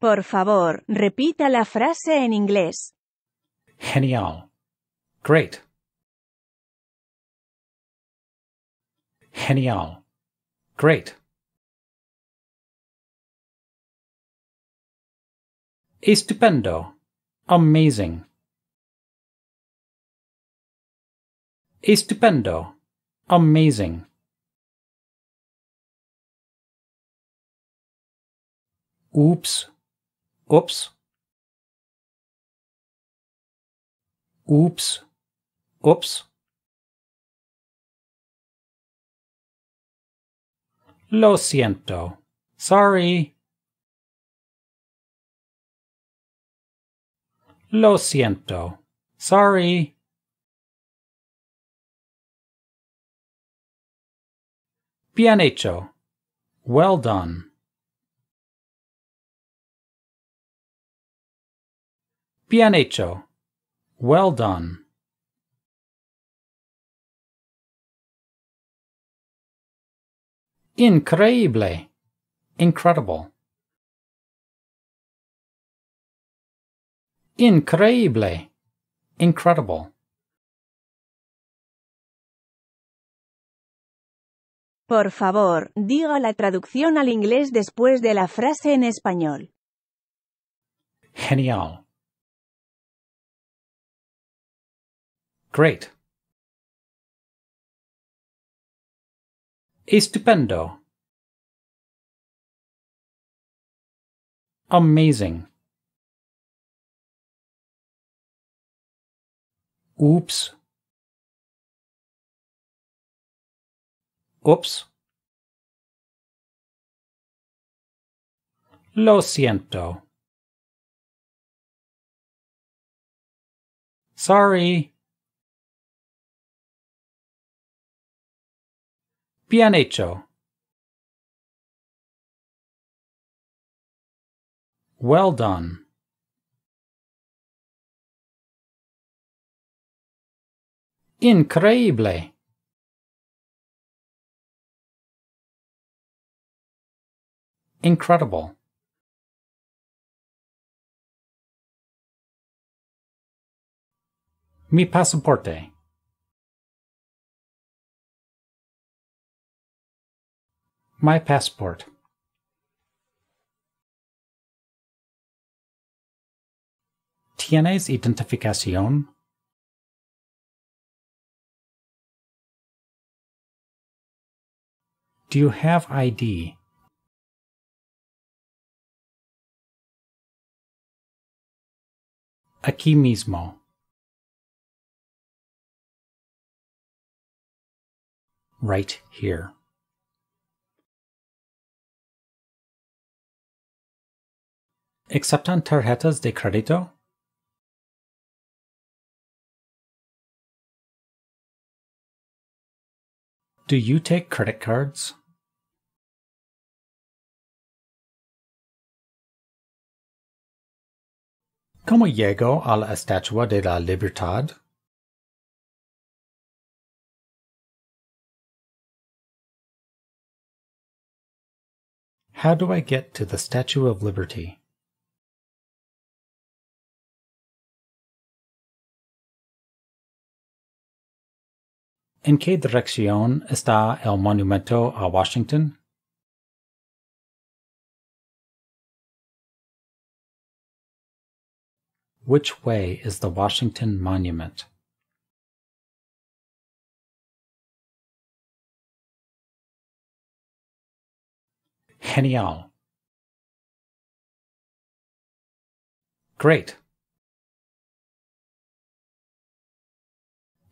Por favor, repita la frase en inglés. Genial. Great. Genial. Great. Estupendo. Amazing. Estupendo. Amazing. Oops. Oops. Oops. Oops. Lo siento. Sorry. Lo siento. Sorry. Bien hecho. Well done. Bien hecho. Well done. Increíble. Incredible. Increíble. Incredible. Por favor, diga la traducción al inglés después de la frase en español. Genial. Great. Estupendo. Amazing. Oops. Oops. Lo siento. Sorry. Bien hecho. Well done. Increíble. Incredible. Mi pasaporte. My passport. Tienes identificación? Do you have ID? Aquí mismo. Right here. Acceptan tarjetas de crédito? Do you take credit cards? ¿Cómo llego a la Estatua de la Libertad? How do I get to the Statue of Liberty? ¿En qué dirección está el monumento a Washington? Which way is the Washington Monument? Genial. Great.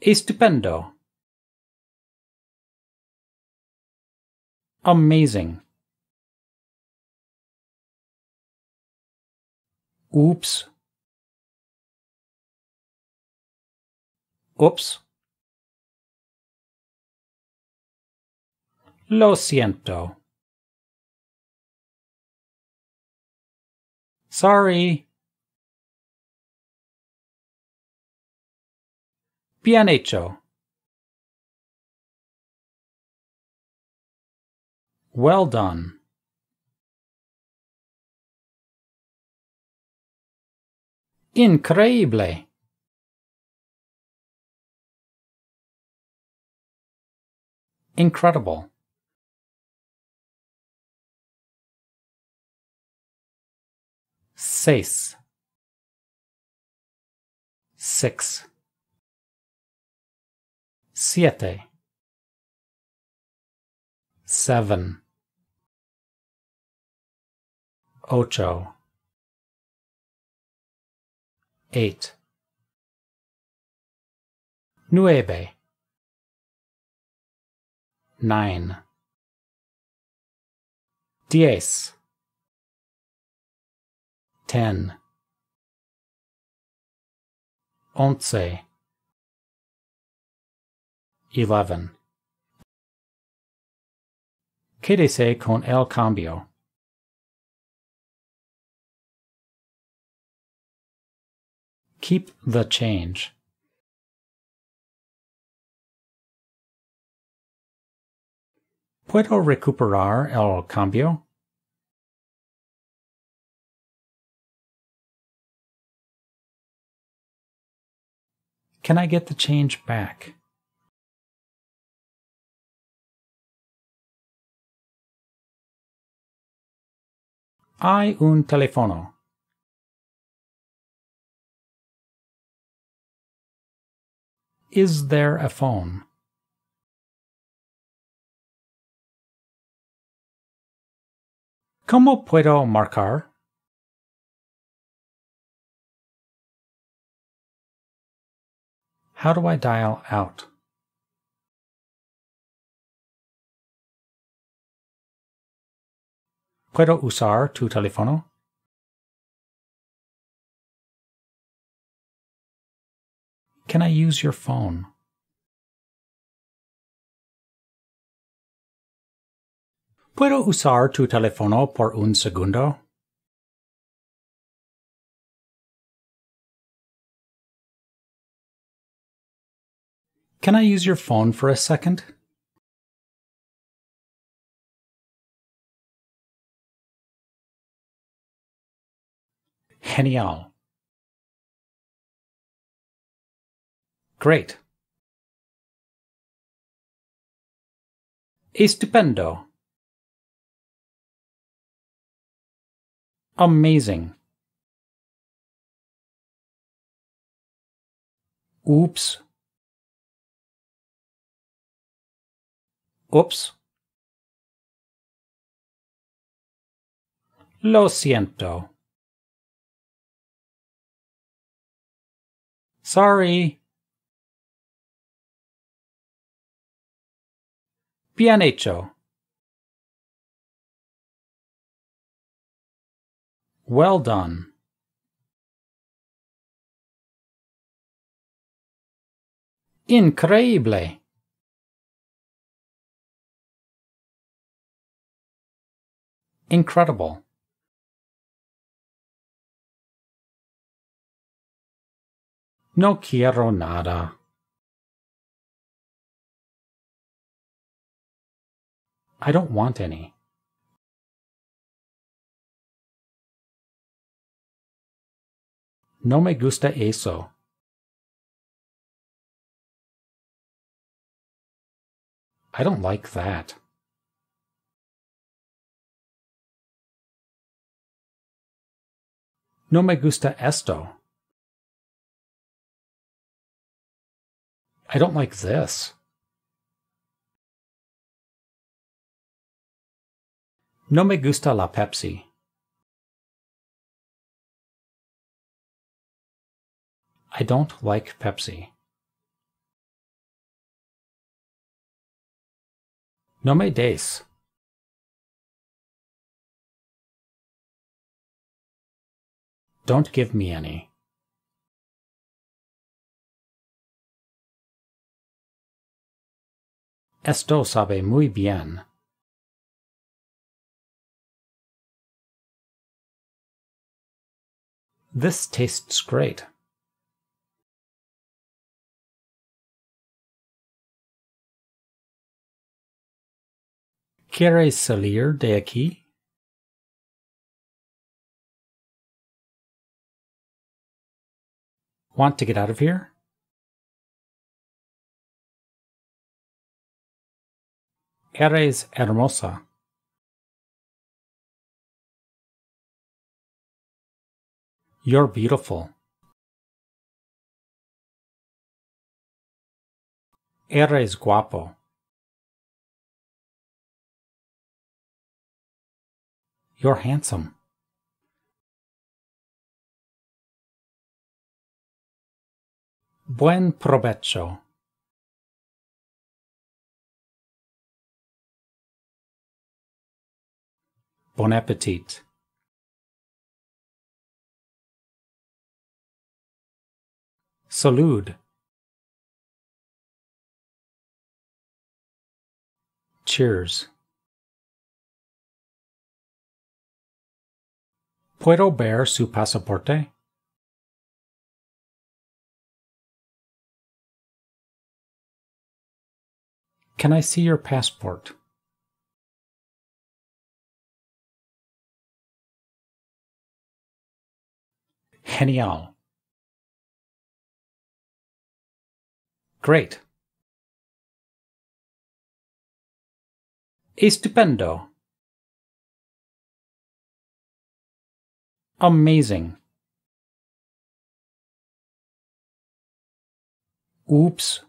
Estupendo. Amazing. Oops. Oops. Lo siento. Sorry. Bien hecho. Well done! Increíble! Incredible. Seis. Six. Siete. Seven ocho. Oh, Eight. Nueve. Nine. Diez. Ten. Once. Eleven. Quédese con el cambio. Keep the change. Puedo recuperar el cambio? Can I get the change back? Hay un teléfono. Is There a Phone? ¿Cómo puedo marcar? How do I dial out? ¿Puedo usar tu teléfono? Can I use your phone? ¿Puedo usar tu teléfono por un segundo? Can I use your phone for a second? Genial. Great. Estupendo. Amazing. Oops. Oops. Lo siento. Sorry. Pianetto. Well done. Increíble. Incredible. No quiero nada. I don't want any. No me gusta eso. I don't like that. No me gusta esto. I don't like this. No me gusta la Pepsi. I don't like Pepsi. No me des. Don't give me any. Esto sabe muy bien. This tastes great. Quieres salir de aquí? Want to get out of here? Eres hermosa. You're beautiful. Eres guapo. You're handsome. Buen provecho. Bon appetit. Salud. Cheers. ¿Puedo ver su pasaporte? Can I see your passport? Genial. great. Estupendo! Amazing. Oops.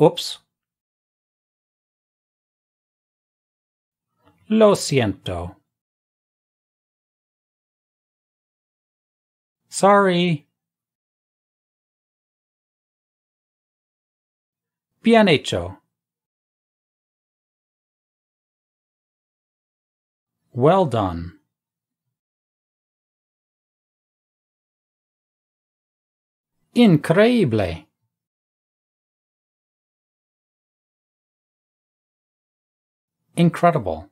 Oops. Lo siento. Sorry. Bien hecho. Well done. Increíble. Incredible.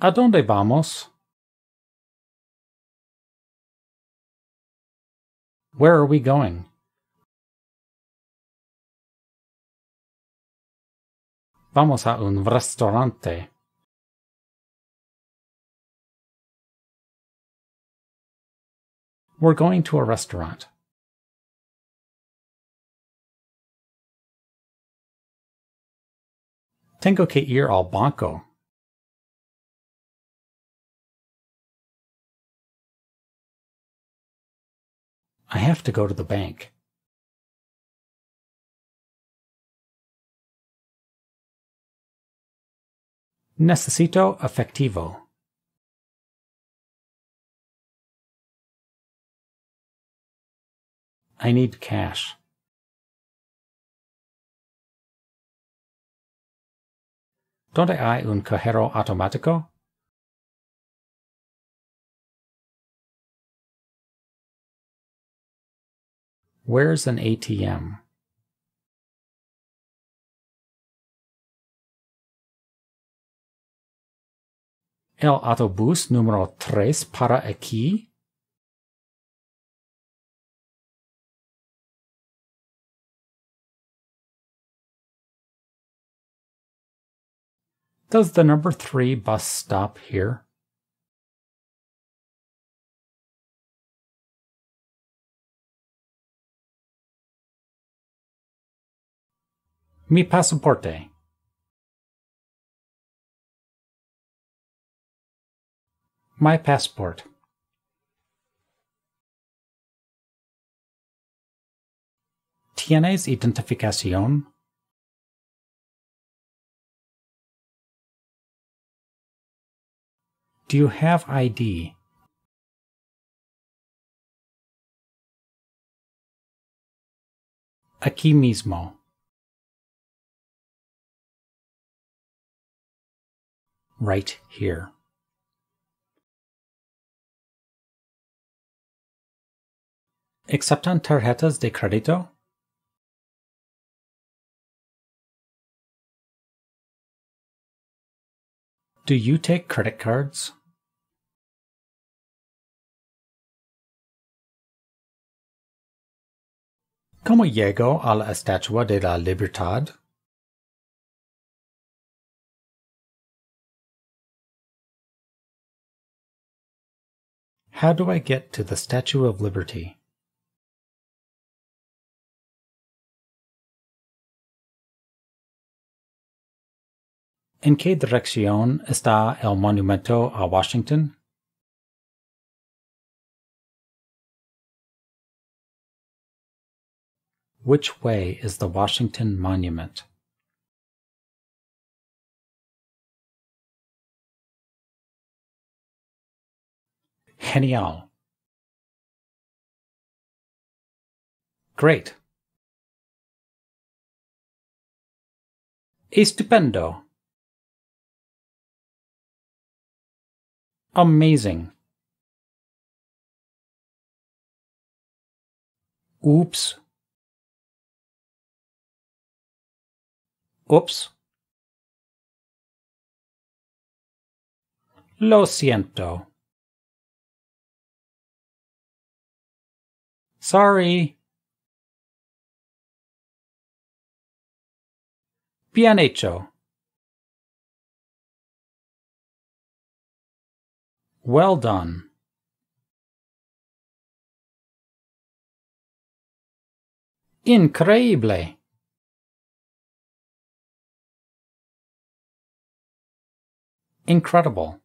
¿A dónde vamos? Where are we going? Vamos a un restaurante. We're going to a restaurant. Tengo que ir al banco. I have to go to the bank. Necesito efectivo. I need cash. ¿Dónde hay un cajero automático? Where's an ATM? El autobús número tres para aquí. Does the number three bus stop here? Mi pasaporte. My passport. ¿Tienes identificación? Do you have ID? Aquí mismo. right here. Acceptan tarjetas de crédito? Do you take credit cards? ¿Cómo llego a la Estatua de la Libertad? How do I get to the Statue of Liberty? ¿En qué dirección está el monumento a Washington? Which way is the Washington Monument? Genial. Great. Estupendo. Amazing. Oops. Oops. Lo siento. Sorry. Bien hecho. Well done. Increíble. Incredible.